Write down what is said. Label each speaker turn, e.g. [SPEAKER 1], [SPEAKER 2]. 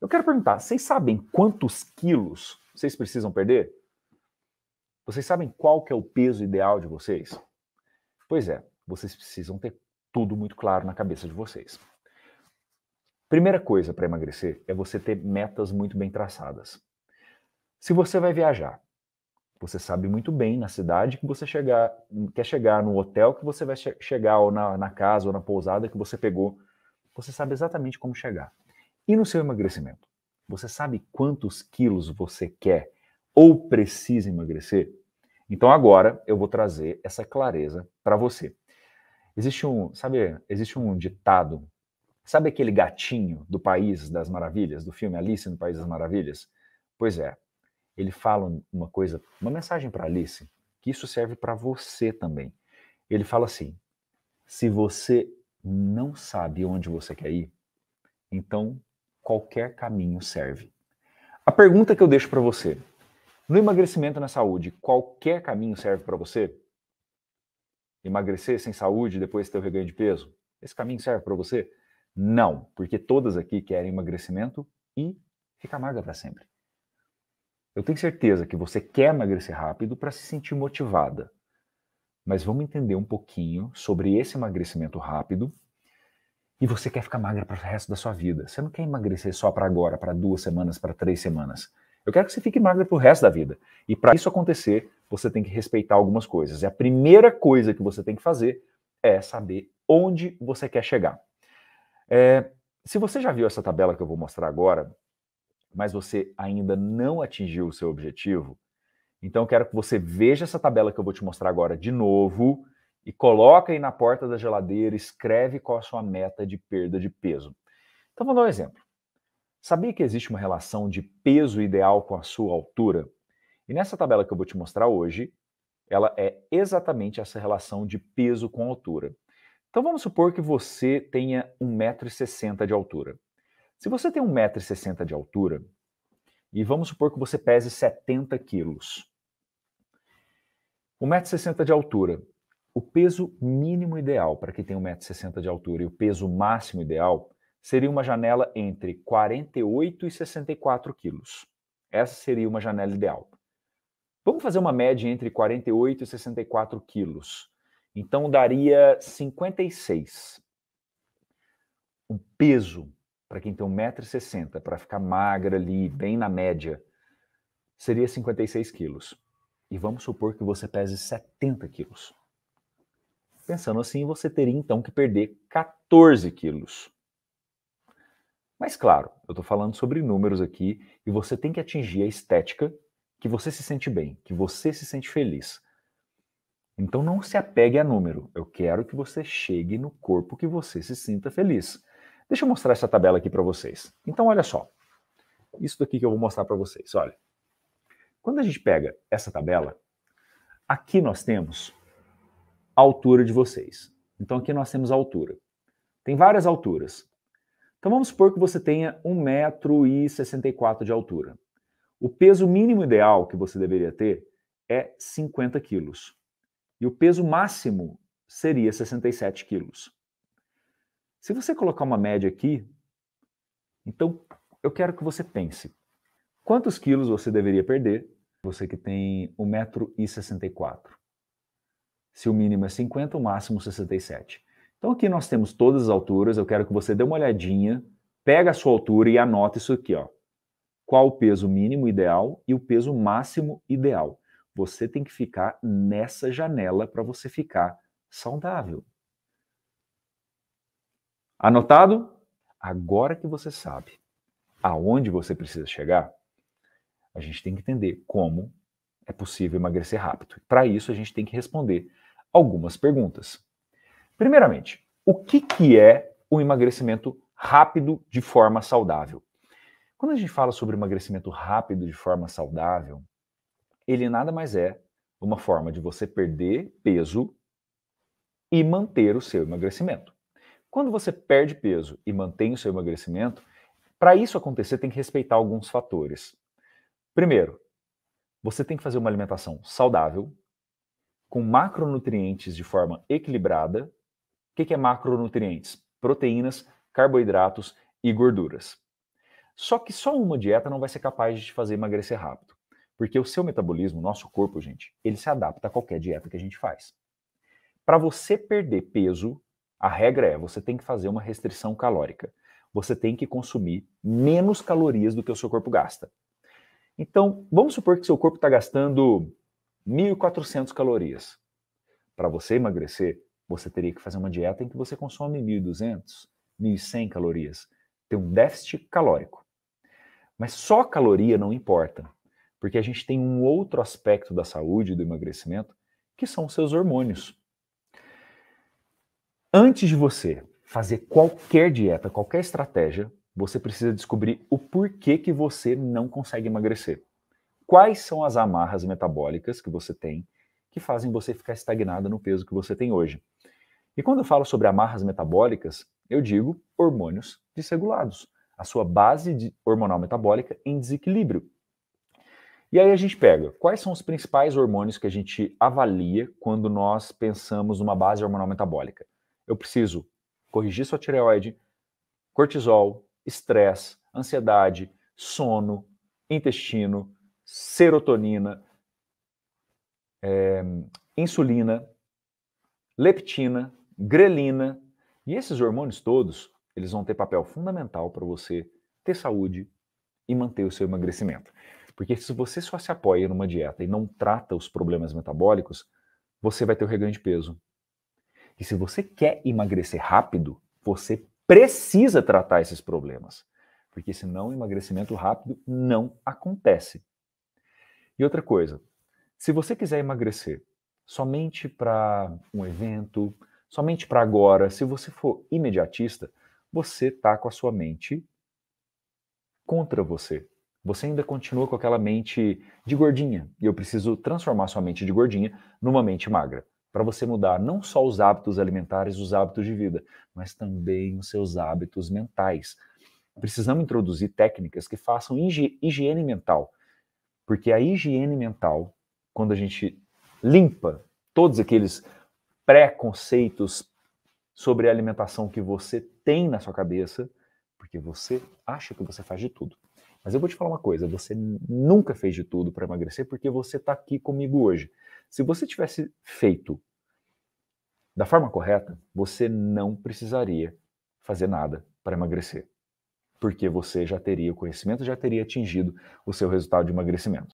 [SPEAKER 1] Eu quero perguntar, vocês sabem quantos quilos vocês precisam perder? Vocês sabem qual que é o peso ideal de vocês? Pois é, vocês precisam ter tudo muito claro na cabeça de vocês. Primeira coisa para emagrecer é você ter metas muito bem traçadas. Se você vai viajar, você sabe muito bem na cidade que você chegar, quer chegar, no hotel que você vai che chegar, ou na, na casa, ou na pousada que você pegou. Você sabe exatamente como chegar e no seu emagrecimento. Você sabe quantos quilos você quer ou precisa emagrecer? Então agora eu vou trazer essa clareza para você. Existe um, sabe, existe um ditado. Sabe aquele gatinho do País das Maravilhas, do filme Alice no País das Maravilhas? Pois é. Ele fala uma coisa, uma mensagem para Alice, que isso serve para você também. Ele fala assim: se você não sabe onde você quer ir, então qualquer caminho serve. A pergunta que eu deixo para você: no emagrecimento na saúde, qualquer caminho serve para você? Emagrecer sem saúde depois ter o reganho de peso? Esse caminho serve para você? Não, porque todas aqui querem emagrecimento e ficar magra para sempre. Eu tenho certeza que você quer emagrecer rápido para se sentir motivada. Mas vamos entender um pouquinho sobre esse emagrecimento rápido e você quer ficar magra para o resto da sua vida. Você não quer emagrecer só para agora, para duas semanas, para três semanas. Eu quero que você fique magra para o resto da vida. E para isso acontecer, você tem que respeitar algumas coisas. E a primeira coisa que você tem que fazer é saber onde você quer chegar. É, se você já viu essa tabela que eu vou mostrar agora, mas você ainda não atingiu o seu objetivo, então eu quero que você veja essa tabela que eu vou te mostrar agora de novo e coloca aí na porta da geladeira, escreve qual a sua meta de perda de peso. Então, vou dar um exemplo. Sabia que existe uma relação de peso ideal com a sua altura? E nessa tabela que eu vou te mostrar hoje, ela é exatamente essa relação de peso com altura. Então vamos supor que você tenha 1,60m de altura. Se você tem 1,60m de altura, e vamos supor que você pese 70 quilos. 1,60m de altura. O peso mínimo ideal para quem tem 1,60m de altura e o peso máximo ideal seria uma janela entre 48 e 64 quilos. Essa seria uma janela ideal. Vamos fazer uma média entre 48 e 64 quilos. Então daria 56. O peso para quem tem 1,60m, para ficar magra ali, bem na média, seria 56 quilos. E vamos supor que você pese 70 quilos. Pensando assim, você teria então que perder 14 quilos. Mas claro, eu estou falando sobre números aqui e você tem que atingir a estética que você se sente bem, que você se sente feliz. Então não se apegue a número. Eu quero que você chegue no corpo que você se sinta feliz. Deixa eu mostrar essa tabela aqui para vocês. Então olha só. Isso daqui que eu vou mostrar para vocês, olha. Quando a gente pega essa tabela, aqui nós temos a altura de vocês. Então aqui nós temos a altura. Tem várias alturas. Então vamos supor que você tenha 1,64m de altura. O peso mínimo ideal que você deveria ter é 50 quilos. E o peso máximo seria 67 quilos. Se você colocar uma média aqui, então eu quero que você pense. Quantos quilos você deveria perder, você que tem 1,64m? Se o mínimo é 50, o máximo 67. Então aqui nós temos todas as alturas, eu quero que você dê uma olhadinha, pega a sua altura e anota isso aqui, ó. Qual o peso mínimo ideal e o peso máximo ideal. Você tem que ficar nessa janela para você ficar saudável. Anotado? Agora que você sabe aonde você precisa chegar, a gente tem que entender como é possível emagrecer rápido. Para isso, a gente tem que responder algumas perguntas. Primeiramente, o que, que é o emagrecimento rápido de forma saudável? Quando a gente fala sobre emagrecimento rápido de forma saudável, ele nada mais é uma forma de você perder peso e manter o seu emagrecimento. Quando você perde peso e mantém o seu emagrecimento, para isso acontecer tem que respeitar alguns fatores. Primeiro, você tem que fazer uma alimentação saudável, com macronutrientes de forma equilibrada. O que, que é macronutrientes? Proteínas, carboidratos e gorduras. Só que só uma dieta não vai ser capaz de te fazer emagrecer rápido. Porque o seu metabolismo, o nosso corpo, gente, ele se adapta a qualquer dieta que a gente faz. Para você perder peso, a regra é você tem que fazer uma restrição calórica. Você tem que consumir menos calorias do que o seu corpo gasta. Então, vamos supor que seu corpo está gastando 1.400 calorias. Para você emagrecer, você teria que fazer uma dieta em que você consome 1.200, 1.100 calorias. Tem um déficit calórico. Mas só caloria não importa, porque a gente tem um outro aspecto da saúde e do emagrecimento, que são os seus hormônios. Antes de você fazer qualquer dieta, qualquer estratégia, você precisa descobrir o porquê que você não consegue emagrecer quais são as amarras metabólicas que você tem que fazem você ficar estagnado no peso que você tem hoje. E quando eu falo sobre amarras metabólicas, eu digo hormônios desregulados, a sua base hormonal metabólica em desequilíbrio. E aí a gente pega quais são os principais hormônios que a gente avalia quando nós pensamos numa base hormonal metabólica. Eu preciso corrigir sua tireoide, cortisol, estresse, ansiedade, sono, intestino, serotonina, é, insulina, leptina, grelina. E esses hormônios todos, eles vão ter papel fundamental para você ter saúde e manter o seu emagrecimento. Porque se você só se apoia numa dieta e não trata os problemas metabólicos, você vai ter o reganho de peso. E se você quer emagrecer rápido, você precisa tratar esses problemas. Porque senão o emagrecimento rápido não acontece. E outra coisa, se você quiser emagrecer somente para um evento, somente para agora, se você for imediatista, você tá com a sua mente contra você. Você ainda continua com aquela mente de gordinha. E eu preciso transformar sua mente de gordinha numa mente magra para você mudar não só os hábitos alimentares, os hábitos de vida, mas também os seus hábitos mentais. Precisamos introduzir técnicas que façam higiene mental porque a higiene mental, quando a gente limpa todos aqueles preconceitos sobre a alimentação que você tem na sua cabeça, porque você acha que você faz de tudo. Mas eu vou te falar uma coisa: você nunca fez de tudo para emagrecer porque você está aqui comigo hoje. Se você tivesse feito da forma correta, você não precisaria fazer nada para emagrecer porque você já teria o conhecimento, já teria atingido o seu resultado de emagrecimento.